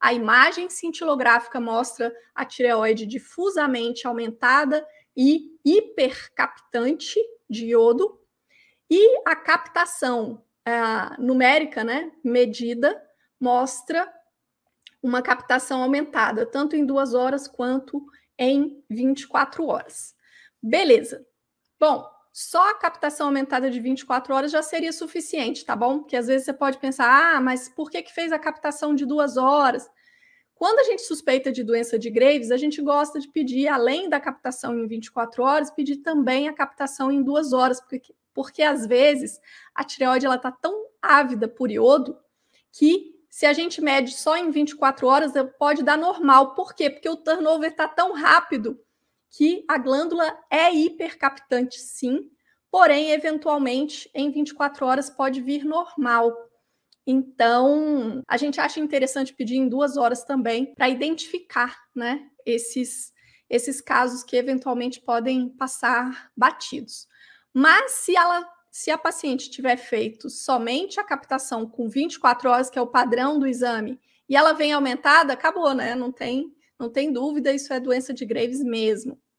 A imagem cintilográfica mostra a tireoide difusamente aumentada e hipercaptante de iodo, e a captação eh, numérica, né, medida, mostra uma captação aumentada, tanto em duas horas quanto em 24 horas. Beleza. Bom, só a captação aumentada de 24 horas já seria suficiente, tá bom? Porque às vezes você pode pensar, ah, mas por que, que fez a captação de duas horas? Quando a gente suspeita de doença de Graves, a gente gosta de pedir, além da captação em 24 horas, pedir também a captação em duas horas, porque, porque às vezes a tireoide está tão ávida por iodo que se a gente mede só em 24 horas, pode dar normal. Por quê? Porque o turnover está tão rápido que a glândula é hipercaptante, sim, porém, eventualmente, em 24 horas pode vir normal. Então, a gente acha interessante pedir em duas horas também para identificar né, esses, esses casos que eventualmente podem passar batidos. Mas se ela se a paciente tiver feito somente a captação com 24 horas, que é o padrão do exame, e ela vem aumentada, acabou, né? Não tem, não tem dúvida, isso é doença de Graves mesmo.